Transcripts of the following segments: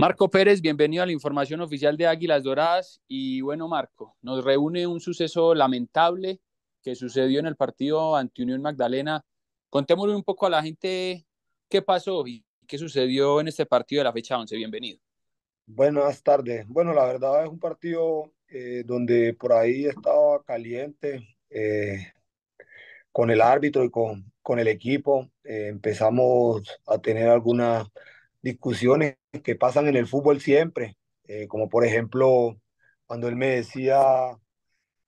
Marco Pérez, bienvenido a la información oficial de Águilas Doradas. Y bueno, Marco, nos reúne un suceso lamentable que sucedió en el partido ante Unión Magdalena. Contémosle un poco a la gente qué pasó y qué sucedió en este partido de la fecha 11. Bienvenido. Buenas tardes. Bueno, la verdad es un partido eh, donde por ahí estaba caliente eh, con el árbitro y con, con el equipo. Eh, empezamos a tener algunas discusiones que pasan en el fútbol siempre, eh, como por ejemplo cuando él me decía,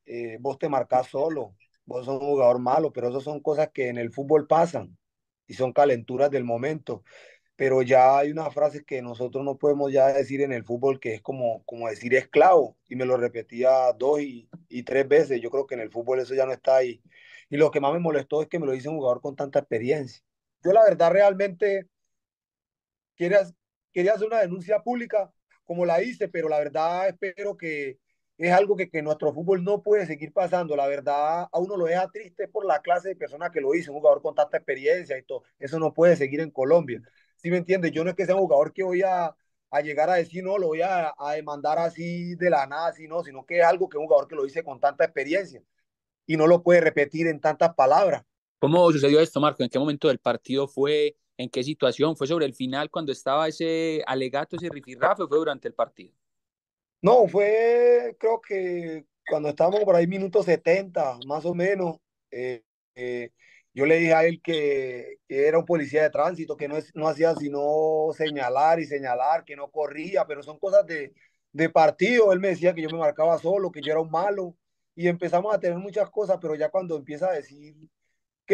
eh, vos te marcas solo, vos sos un jugador malo, pero esas son cosas que en el fútbol pasan y son calenturas del momento. Pero ya hay una frase que nosotros no podemos ya decir en el fútbol que es como, como decir esclavo. Y me lo repetía dos y, y tres veces. Yo creo que en el fútbol eso ya no está ahí. Y lo que más me molestó es que me lo dice un jugador con tanta experiencia. Yo la verdad realmente, quieras, quería hacer una denuncia pública como la hice, pero la verdad espero que es algo que, nuestro fútbol no puede seguir pasando. La verdad, a uno lo deja triste por la clase de personas que lo hizo, un jugador con tanta experiencia y todo. Eso no puede seguir en Colombia. ¿Sí me entiendes? Yo no es que sea un jugador que voy a, llegar a decir, no, lo voy a, demandar así de la nada, no, sino que es algo que un jugador que lo dice con tanta experiencia y no lo puede repetir en tantas palabras. ¿Cómo sucedió esto, Marco? ¿En qué momento del partido fue? en qué situación, fue sobre el final cuando estaba ese alegato, ese rifirrafe, o fue durante el partido. No, fue creo que cuando estábamos por ahí minutos 70, más o menos, eh, eh, yo le dije a él que, era un policía de tránsito, que no, es, no hacía sino señalar y señalar, que no corría, pero son cosas de, de partido. Él me decía que yo me marcaba solo, que yo era un malo, y empezamos a tener muchas cosas, pero ya cuando empieza a decir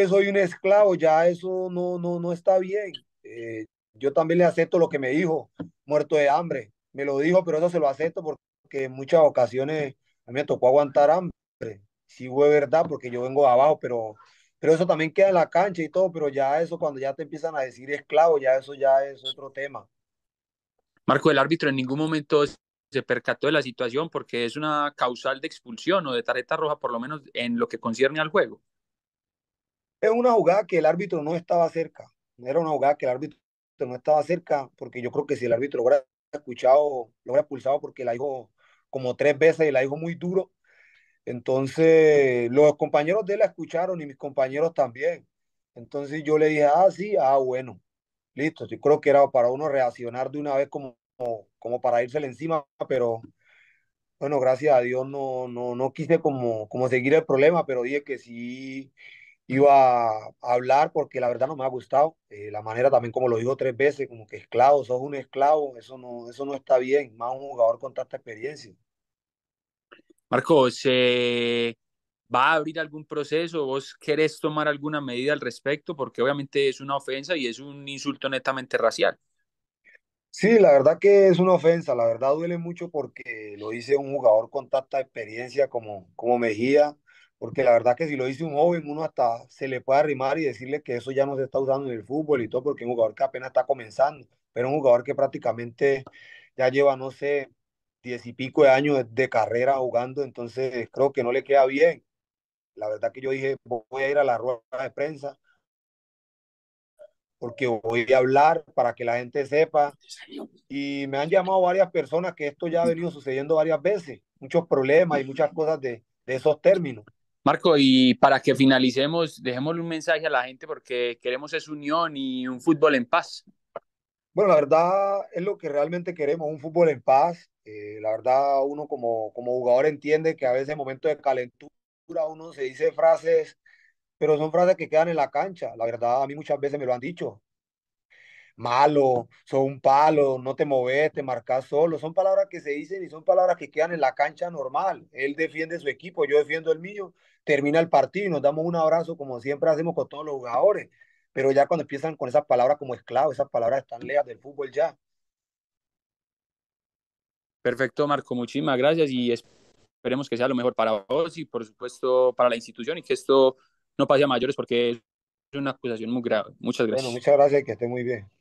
soy un esclavo, ya eso no, no, no está bien. Eh, yo también le acepto lo que me dijo, muerto de hambre. Me lo dijo, pero eso se lo acepto porque en muchas ocasiones a mí me tocó aguantar hambre. Sí fue verdad porque yo vengo de abajo, pero, pero eso también queda en la cancha y todo, pero ya eso cuando ya te empiezan a decir esclavo, ya eso ya es otro tema. Marco, el árbitro en ningún momento se percató de la situación porque es una causal de expulsión o de tarjeta roja, por lo menos en lo que concierne al juego. Es una jugada que el árbitro no estaba cerca. Era una jugada que el árbitro no estaba cerca, porque yo creo que si el árbitro hubiera escuchado, lo hubiera pulsado, porque la dijo como tres veces y la dijo muy duro. Entonces, los compañeros de él la escucharon y mis compañeros también. Entonces yo le dije, ah, sí, ah, bueno, listo. Yo creo que era para uno reaccionar de una vez como, como, para írsele encima, pero bueno, gracias a Dios no, no, no quise como, como seguir el problema, pero dije que sí, iba a hablar porque la verdad no me ha gustado. Eh, la manera también como lo dijo tres veces, como que esclavo, sos un esclavo, eso no, eso no está bien, más un jugador con tanta experiencia. Marcos, se ¿va a abrir algún proceso? ¿Vos querés tomar alguna medida al respecto? Porque obviamente es una ofensa y es un insulto netamente racial. Sí, la verdad que es una ofensa, la verdad duele mucho porque lo dice un jugador con tanta experiencia como, como Mejía porque la verdad que si lo dice un joven, uno hasta se le puede arrimar y decirle que eso ya no se está usando en el fútbol y todo, porque es un jugador que apenas está comenzando, pero un jugador que prácticamente ya lleva, no sé, diez y pico de años de carrera jugando, entonces creo que no le queda bien. La verdad que yo dije, voy a ir a la rueda de prensa, porque voy a hablar para que la gente sepa. Y me han llamado varias personas que esto ya ha venido sucediendo varias veces, muchos problemas y muchas cosas de, de esos términos. Marco, y para que finalicemos, dejémosle un mensaje a la gente porque queremos es unión y un fútbol en paz. Bueno, la verdad es lo que realmente queremos, un fútbol en paz. Eh, la verdad, uno como, como jugador entiende que a veces en momentos de calentura uno se dice frases, pero son frases que quedan en la cancha. La verdad, a mí muchas veces me lo han dicho malo, son un palo, no te mueves, te marcas solo. Son palabras que se dicen y son palabras que quedan en la cancha normal. Él defiende su equipo, yo defiendo el mío. Termina el partido y nos damos un abrazo como siempre hacemos con todos los jugadores. Pero ya cuando empiezan con esas palabras como esclavo, esas palabras están leas del fútbol ya. Perfecto, Marco. Muchísimas gracias y esperemos que sea lo mejor para vos y por supuesto para la institución y que esto no pase a mayores porque es una acusación muy grave. Muchas gracias. Bueno, muchas gracias y que esté muy bien.